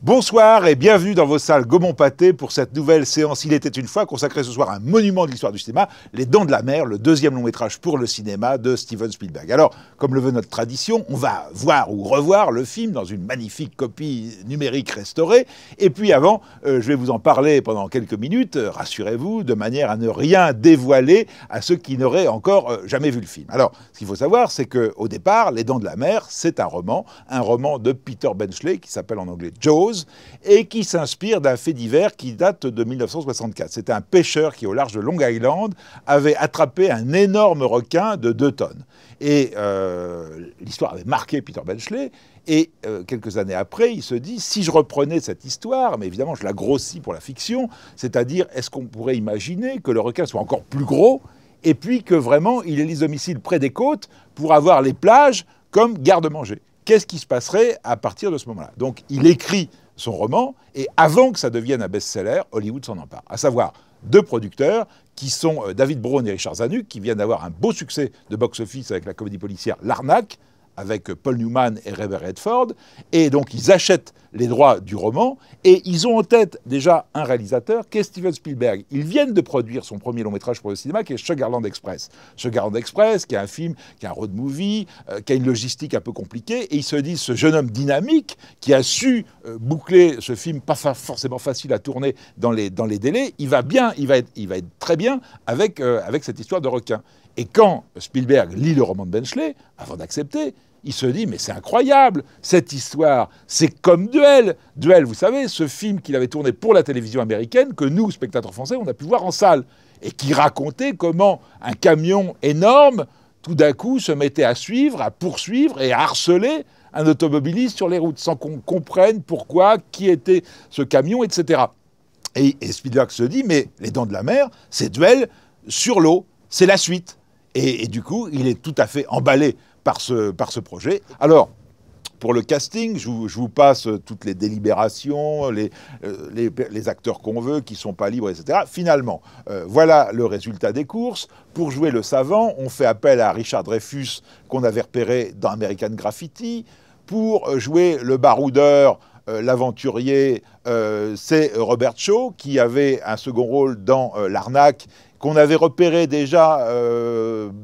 Bonsoir et bienvenue dans vos salles Gaumont-Pâté pour cette nouvelle séance Il était une fois consacrée ce soir à un monument de l'histoire du cinéma, Les Dents de la Mer, le deuxième long métrage pour le cinéma de Steven Spielberg. Alors, comme le veut notre tradition, on va voir ou revoir le film dans une magnifique copie numérique restaurée. Et puis avant, euh, je vais vous en parler pendant quelques minutes, euh, rassurez-vous, de manière à ne rien dévoiler à ceux qui n'auraient encore euh, jamais vu le film. Alors, ce qu'il faut savoir, c'est qu'au départ, Les Dents de la Mer, c'est un roman, un roman de Peter Benchley qui s'appelle en anglais Joe et qui s'inspire d'un fait divers qui date de 1964. C'était un pêcheur qui, au large de Long Island, avait attrapé un énorme requin de 2 tonnes. Et euh, l'histoire avait marqué Peter Benchley. Et euh, quelques années après, il se dit, si je reprenais cette histoire, mais évidemment je la grossis pour la fiction, c'est-à-dire est-ce qu'on pourrait imaginer que le requin soit encore plus gros et puis que vraiment il élise domicile près des côtes pour avoir les plages comme garde-manger qu'est-ce qui se passerait à partir de ce moment-là Donc il écrit son roman, et avant que ça devienne un best-seller, Hollywood s'en empare. À savoir, deux producteurs qui sont euh, David Brown et Richard Zanuck, qui viennent d'avoir un beau succès de box-office avec la comédie policière L'Arnaque, avec Paul Newman et Rever Redford. Et donc, ils achètent les droits du roman et ils ont en tête déjà un réalisateur qui est Steven Spielberg. Ils viennent de produire son premier long métrage pour le cinéma qui est Sugarland Express. Sugarland Express, qui est un film, qui est un road movie, euh, qui a une logistique un peu compliquée. Et ils se disent, ce jeune homme dynamique qui a su euh, boucler ce film, pas forcément facile à tourner dans les, dans les délais, il va bien, il va être, il va être très bien avec, euh, avec cette histoire de requin. Et quand Spielberg lit le roman de Benchley, avant d'accepter, il se dit, mais c'est incroyable, cette histoire, c'est comme Duel. Duel, vous savez, ce film qu'il avait tourné pour la télévision américaine, que nous, spectateurs français, on a pu voir en salle, et qui racontait comment un camion énorme, tout d'un coup, se mettait à suivre, à poursuivre et à harceler un automobiliste sur les routes, sans qu'on comprenne pourquoi, qui était ce camion, etc. Et, et Spielberg se dit, mais les dents de la mer, c'est Duel sur l'eau, c'est la suite. et, du coup, il est tout à fait emballé par ce, par ce projet. Alors, pour le casting, je vous, passe euh, toutes les délibérations, euh, les, acteurs qu'on veut, qui ne sont pas libres, etc. Finalement, euh, voilà le résultat des courses. Pour jouer le savant, on fait appel à Richard Dreyfus, qu'on avait repéré dans American Graffiti. Pour jouer le baroudeur, l'aventurier, c'est Robert Shaw, qui avait un second rôle dans L'arnaque, qu'on avait repéré déjà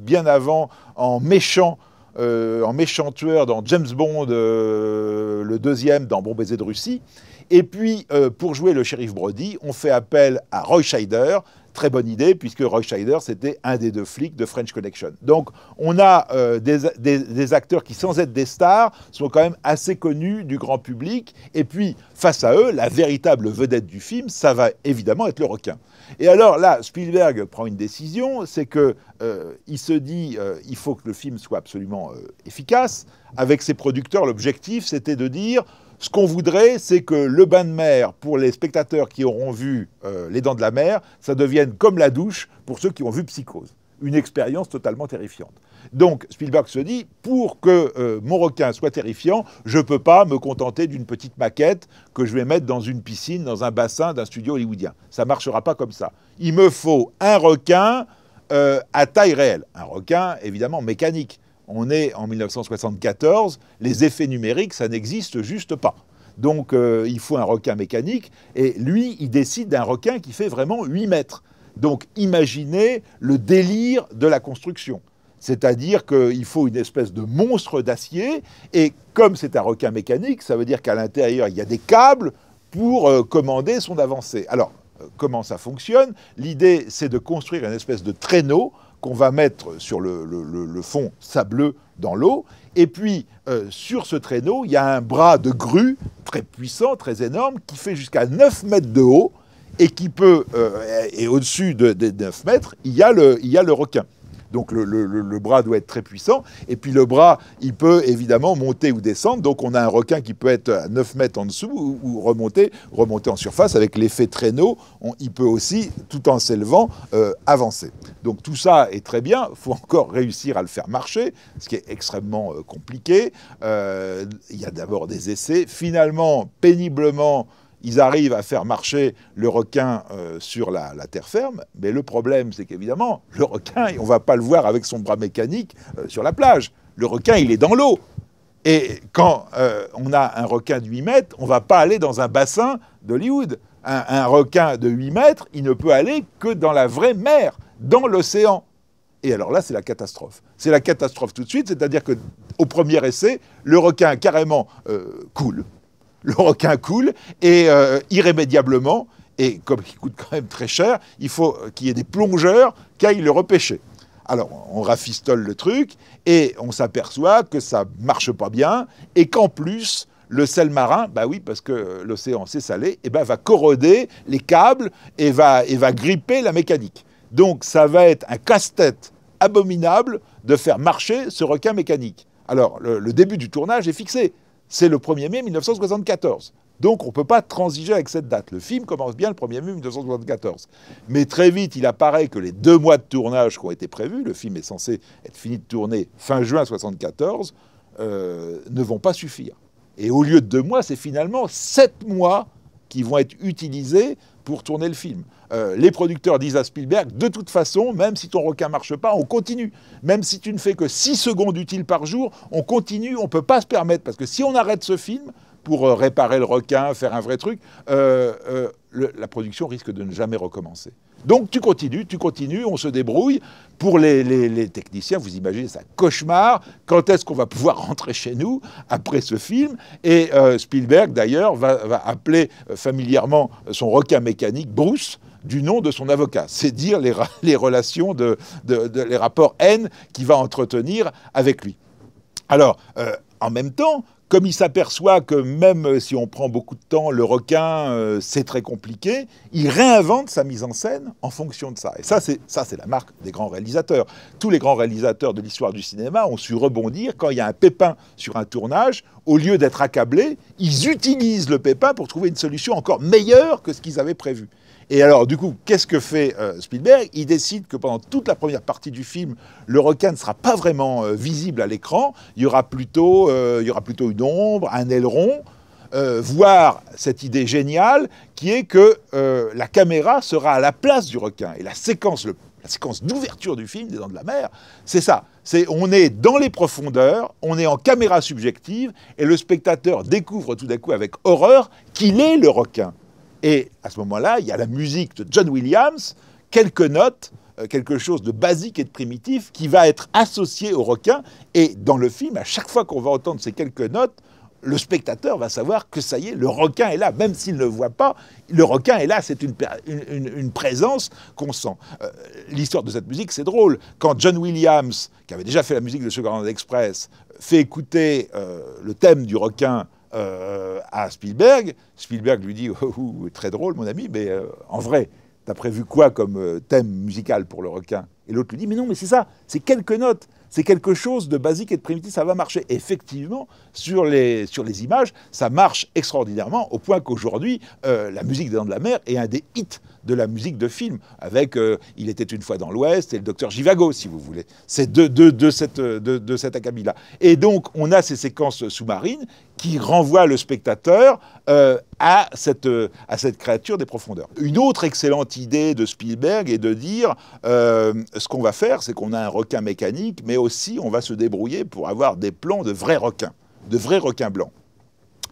bien avant en méchant euh, en méchant tueur dans James Bond, euh, le deuxième dans Bon baiser de Russie. Et puis, euh, pour jouer le shérif Brody, on fait appel à Roy Scheider, Très bonne idée, puisque Roy Scheider, c'était un des deux flics de French Connection. Donc, on a euh, des, acteurs qui, sans être des stars, sont quand même assez connus du grand public. Et puis, face à eux, la véritable vedette du film, ça va évidemment être le requin. Et alors là, Spielberg prend une décision, c'est que euh, il se dit, euh, il faut que le film soit absolument efficace. Avec ses producteurs, l'objectif, c'était de dire, ce qu'on voudrait, c'est que le bain de mer, pour les spectateurs qui auront vu Les Dents de la Mer, ça devienne comme la douche pour ceux qui ont vu Psychose. Une expérience totalement terrifiante. Donc Spielberg se dit, pour que euh, mon requin soit terrifiant, je ne peux pas me contenter d'une petite maquette que je vais mettre dans une piscine, dans un bassin d'un studio hollywoodien. Ça ne marchera pas comme ça. Il me faut un requin euh, à taille réelle. Un requin, évidemment, mécanique. On est en 1974, les effets numériques, ça n'existe juste pas. Donc euh, il faut un requin mécanique, et lui, il décide d'un requin qui fait vraiment 8 mètres. Donc imaginez le délire de la construction. C'est-à-dire qu'il faut une espèce de monstre d'acier, et comme c'est un requin mécanique, ça veut dire qu'à l'intérieur, il y a des câbles pour euh, commander son avancée. Alors, euh, comment ça fonctionne L'idée, c'est de construire une espèce de traîneau qu'on va mettre sur le, fond sableux dans l'eau, et puis euh, sur ce traîneau, il y a un bras de grue très puissant, très énorme, qui fait jusqu'à 9 mètres de haut, et qui peut, euh, et au-dessus de, 9 mètres, il y a le, il y a le requin. Donc le, le, le, bras doit être très puissant. Et puis le bras, il peut évidemment monter ou descendre. Donc on a un requin qui peut être à 9 mètres en dessous ou, remonter, remonter en surface. Avec l'effet traîneau, il peut aussi, tout en s'élevant, euh, avancer. Donc tout ça est très bien. Il faut encore réussir à le faire marcher, ce qui est extrêmement euh, compliqué. il y a d'abord des essais. Finalement, péniblement ils arrivent à faire marcher le requin euh, sur la, terre ferme, mais le problème, c'est qu'évidemment, le requin, on ne va pas le voir avec son bras mécanique euh, sur la plage. Le requin, il est dans l'eau. Et quand euh, on a un requin de 8 mètres, on ne va pas aller dans un bassin d'Hollywood. Un, requin de 8 mètres, il ne peut aller que dans la vraie mer, dans l'océan. Et alors là, c'est la catastrophe. C'est la catastrophe tout de suite, c'est-à-dire qu'au premier essai, le requin carrément coule, le requin coule et euh, irrémédiablement, et comme il coûte quand même très cher, il faut qu'il y ait des plongeurs qui aillent le repêcher. Alors on rafistole le truc et on s'aperçoit que ça marche pas bien et qu'en plus le sel marin, bah oui parce que l'océan c'est salé, et eh ben, va corroder les câbles et va, et va gripper la mécanique. Donc ça va être un casse-tête abominable de faire marcher ce requin mécanique. Alors le début du tournage est fixé, c'est le 1er mai 1974. Donc on ne peut pas transiger avec cette date. Le film commence bien le 1er mai 1974. Mais très vite, il apparaît que les deux mois de tournage qui ont été prévus, le film est censé être fini de tourner fin juin 1974, euh, ne vont pas suffire. Et au lieu de deux mois, c'est finalement sept mois qui vont être utilisés pour tourner le film. Euh, les producteurs disent à Spielberg, de toute façon, même si ton requin marche pas, on continue. Même si tu ne fais que 6 secondes utiles par jour, on continue, on ne peut pas se permettre. Parce que si on arrête ce film pour euh, réparer le requin, faire un vrai truc, euh, la production risque de ne jamais recommencer. Donc tu continues, tu continues, on se débrouille. Pour les, techniciens, vous imaginez, ça, cauchemar. Quand est-ce qu'on va pouvoir rentrer chez nous après ce film Et euh, Spielberg, d'ailleurs, va, appeler euh, familièrement son requin mécanique Bruce du nom de son avocat. C'est dire les, relations, de, les rapports haine qu'il va entretenir avec lui. Alors, euh, en même temps, comme il s'aperçoit que même si on prend beaucoup de temps, le requin, euh, c'est très compliqué, il réinvente sa mise en scène en fonction de ça. Et ça, c'est, ça, c'est la marque des grands réalisateurs. Tous les grands réalisateurs de l'histoire du cinéma ont su rebondir quand il y a un pépin sur un tournage. Au lieu d'être accablés, ils utilisent le pépin pour trouver une solution encore meilleure que ce qu'ils avaient prévu. Et alors, du coup, qu'est-ce que fait euh, Spielberg Il décide que pendant toute la première partie du film, le requin ne sera pas vraiment euh, visible à l'écran. Euh, il y aura plutôt, une ombre, un aileron. voire cette idée géniale qui est que la caméra sera à la place du requin. Et la séquence, d'ouverture du film, des Dents de la Mer, c'est ça. C'est on est dans les profondeurs, on est en caméra subjective, et le spectateur découvre tout d'un coup avec horreur qu'il est le requin. Et à ce moment-là, il y a la musique de John Williams, quelques notes, euh, quelque chose de basique et de primitif qui va être associé au requin. Et dans le film, à chaque fois qu'on va entendre ces quelques notes, le spectateur va savoir que ça y est, le requin est là, même s'il ne le voit pas, le requin est là, c'est une, présence qu'on sent. Euh, l'histoire de cette musique, c'est drôle. Quand John Williams, qui avait déjà fait la musique de Sugar Express, fait écouter euh, le thème du requin euh, à Spielberg. Spielberg lui dit oh, oh, Très drôle, mon ami, mais euh, en vrai, t'as prévu quoi comme euh, thème musical pour le requin Et l'autre lui dit Mais non, mais c'est ça, c'est quelques notes. C'est quelque chose de basique et de primitif, ça va marcher. Effectivement, sur les, sur les images, ça marche extraordinairement, au point qu'aujourd'hui, la musique des Dents de la Mer est un des hits de la musique de film, avec euh, Il était une fois dans l'Ouest et le docteur Givago, si vous voulez. C'est de, de, de, cette, euh, de, acabit-là. Et donc, on a ces séquences sous-marines qui renvoient le spectateur euh, à, cette, à cette créature des profondeurs. Une autre excellente idée de Spielberg est de dire ce qu'on va faire, c'est qu'on a un requin mécanique, mais aussi on va se débrouiller pour avoir des plans de vrais requins, de vrais requins blancs.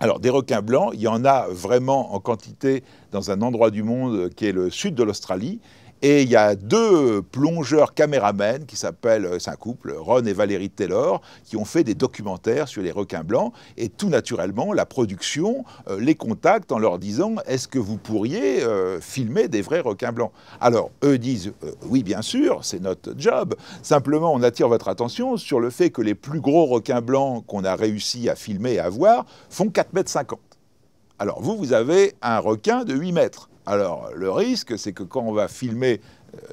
Alors, des requins blancs, il y en a vraiment en quantité dans un endroit du monde qui est le sud de l'Australie. Et il y a deux plongeurs caméramen qui s'appellent, euh, c'est un couple, Ron et Valérie Taylor, qui ont fait des documentaires sur les requins blancs. Et tout naturellement, la production euh, les contacte en leur disant Est-ce que vous pourriez euh, filmer des vrais requins blancs Alors, eux disent Oui, bien sûr, c'est notre job. Simplement, on attire votre attention sur le fait que les plus gros requins blancs qu'on a réussi à filmer et à voir font 4,50 mètres. Alors vous, vous avez un requin de 8 mètres. Alors le risque, c'est que quand on va filmer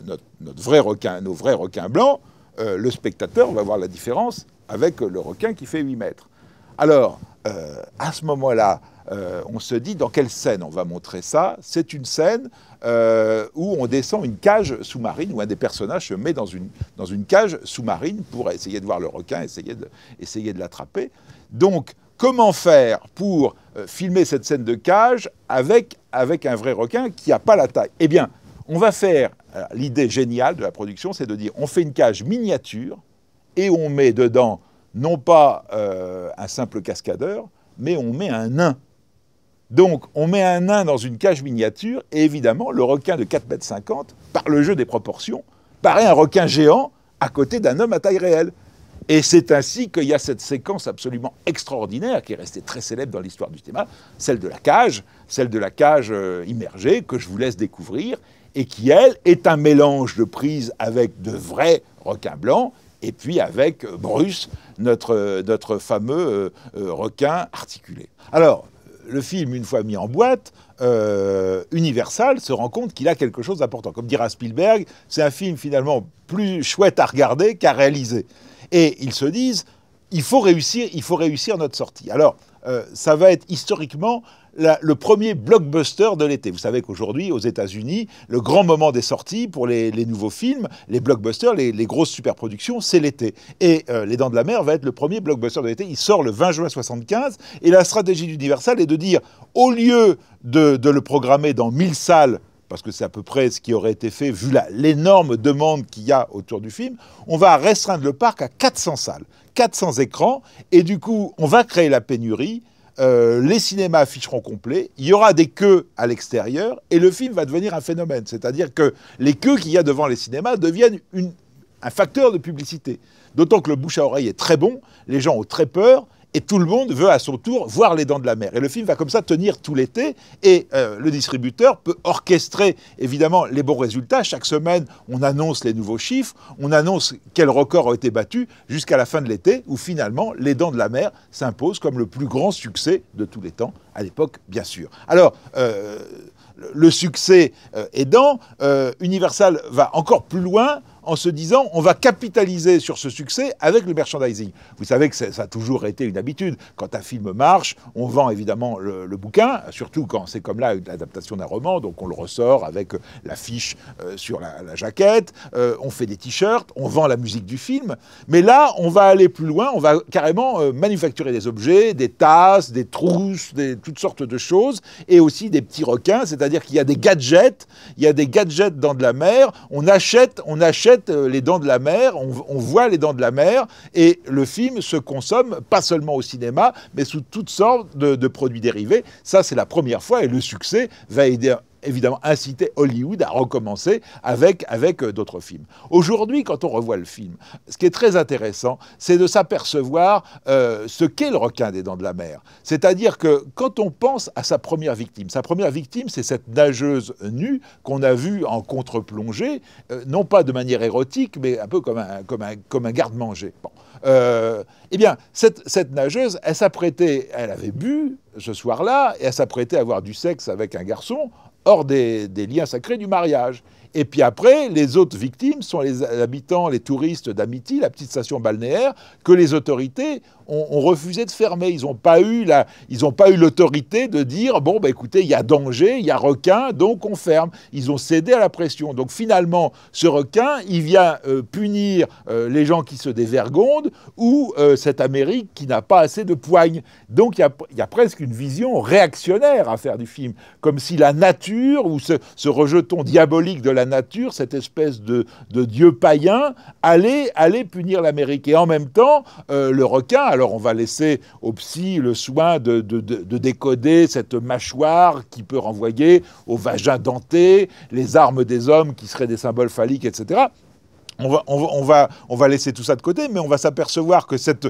euh, notre, vrai requin, nos vrais requins blancs, euh, le spectateur va voir la différence avec le requin qui fait 8 mètres. Alors, euh, à ce moment-là, on se dit dans quelle scène on va montrer ça. C'est une scène où on descend une cage sous-marine, où un des personnages se met dans une, dans une cage sous-marine pour essayer de voir le requin, essayer de, essayer de l'attraper. Donc, comment faire pour euh, filmer cette scène de cage avec, avec un vrai requin qui n'a pas la taille. Eh bien, on va faire, euh, l'idée géniale de la production, c'est de dire, on fait une cage miniature et on met dedans non pas euh, un simple cascadeur, mais on met un nain. Donc on met un nain dans une cage miniature et évidemment le requin de 4,50 m, par le jeu des proportions, paraît un requin géant à côté d'un homme à taille réelle. Et c'est ainsi qu'il y a cette séquence absolument extraordinaire qui est restée très célèbre dans l'histoire du cinéma, celle de la cage, celle de la cage euh, immergée que je vous laisse découvrir et qui, elle, est un mélange de prises avec de vrais requins blancs et puis avec euh, Bruce, notre, euh, notre fameux requin articulé. Alors, le film, une fois mis en boîte, Universal se rend compte qu'il a quelque chose d'important. Comme dira Spielberg, c'est un film finalement plus chouette à regarder qu'à réaliser. Et ils se disent, il faut réussir, il faut réussir notre sortie. Alors, euh, ça va être historiquement le premier blockbuster de l'été. Vous savez qu'aujourd'hui, aux États-Unis, le grand moment des sorties pour les, nouveaux films, les blockbusters, les, grosses superproductions, c'est l'été. Et euh, Les Dents de la Mer va être le premier blockbuster de l'été. Il sort le 20 juin 75. Et la stratégie d'Universal est de dire, au lieu de, de le programmer dans 1000 salles parce que c'est à peu près ce qui aurait été fait vu l'énorme demande qu'il y a autour du film, on va restreindre le parc à 400 salles, 400 écrans, et du coup, on va créer la pénurie. Euh, les cinémas afficheront complet, il y aura des queues à l'extérieur et le film va devenir un phénomène. C'est-à-dire que les queues qu'il y a devant les cinémas deviennent un facteur de publicité. D'autant que le bouche à oreille est très bon, les gens ont très peur, et tout le monde veut à son tour voir les dents de la mer. Et le film va comme ça tenir tout l'été. Et euh, le distributeur peut orchestrer évidemment les bons résultats. Chaque semaine, on annonce les nouveaux chiffres, on annonce quels records ont été battus jusqu'à la fin de l'été, où finalement les dents de la mer s'imposent comme le plus grand succès de tous les temps, à l'époque bien sûr. Alors, euh, le succès aidant, euh, Universal va encore plus loin en se disant on va capitaliser sur ce succès avec le merchandising. Vous savez que ça a toujours été une habitude. Quand un film marche, on vend évidemment le, bouquin, surtout quand c'est comme là une adaptation d'un roman, donc on le ressort avec euh, l'affiche euh, sur la, jaquette, euh, on fait des t-shirts, on vend la musique du film. Mais là, on va aller plus loin, on va carrément manufacturer des objets, des tasses, des trousses, toutes sortes de choses, et aussi des petits requins, c'est-à-dire qu'il y a des gadgets, il y a des gadgets dans de la mer, on achète, on achète euh, Les Dents de la Mer, on, voit Les Dents de la Mer, et le film se consomme pas seulement au cinéma, mais sous toutes sortes de, de produits dérivés. Ça, c'est la première fois, et le succès va aider évidemment inciter Hollywood à recommencer avec, euh, d'autres films. Aujourd'hui, quand on revoit le film, ce qui est très intéressant, c'est de s'apercevoir euh, ce qu'est le requin des dents de la mer. C'est-à-dire que quand on pense à sa première victime, sa première victime, c'est cette nageuse nue qu'on a vue en contre-plongée, euh, non pas de manière érotique, mais un peu comme un, comme un, garde-manger. eh bien, cette, cette nageuse, elle s'apprêtait, elle avait bu ce soir-là, et elle s'apprêtait à avoir du sexe avec un garçon hors des, liens sacrés du mariage. Et puis après, les autres victimes sont les habitants, les touristes d'Amiti, la petite station balnéaire, que les autorités ont, refusé de fermer. Ils n'ont pas eu la, ils pas eu l'autorité de dire bon bah écoutez, il y a danger, il y a requin, donc on ferme. Ils ont cédé à la pression. Donc finalement, ce requin, il vient euh, punir euh, les gens qui se dévergondent ou euh, cette Amérique qui n'a pas assez de poigne. Donc il y, a, presque une vision réactionnaire à faire du film, comme si la nature ou ce, ce rejeton diabolique de la la nature, cette espèce de, dieu païen, allait, allait punir l'Amérique. Et en même temps, euh, le requin, alors on va laisser au psy le soin de, de décoder cette mâchoire qui peut renvoyer au vagin denté, les armes des hommes qui seraient des symboles phalliques, etc. On va, on, va, laisser tout ça de côté, mais on va s'apercevoir que cette,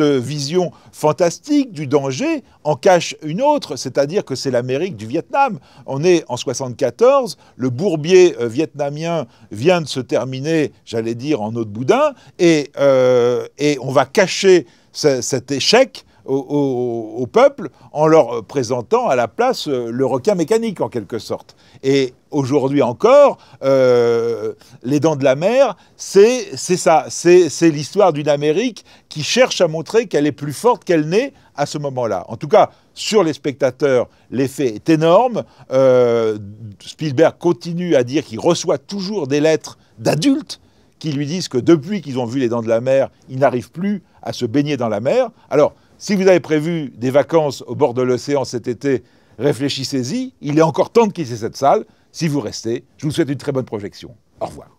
euh, vision fantastique du danger en cache une autre, c'est-à-dire que c'est l'Amérique du Vietnam. On est en 1974, le bourbier euh, vietnamien vient de se terminer, j'allais dire, en eau de boudin, et, euh, et on va cacher cet échec au, peuple en leur euh, présentant à la place euh, le requin mécanique en quelque sorte. Et aujourd'hui encore, euh, Les Dents de la Mer, c'est ça, c'est l'histoire d'une Amérique qui cherche à montrer qu'elle est plus forte qu'elle n'est à ce moment-là. En tout cas, sur les spectateurs, l'effet est énorme. Spielberg continue à dire qu'il reçoit toujours des lettres d'adultes qui lui disent que depuis qu'ils ont vu les dents de la mer, ils n'arrivent plus à se baigner dans la mer. Alors, si vous avez prévu des vacances au bord de l'océan cet été, réfléchissez-y. Il est encore temps de quitter cette salle. Si vous restez, je vous souhaite une très bonne projection. Au revoir.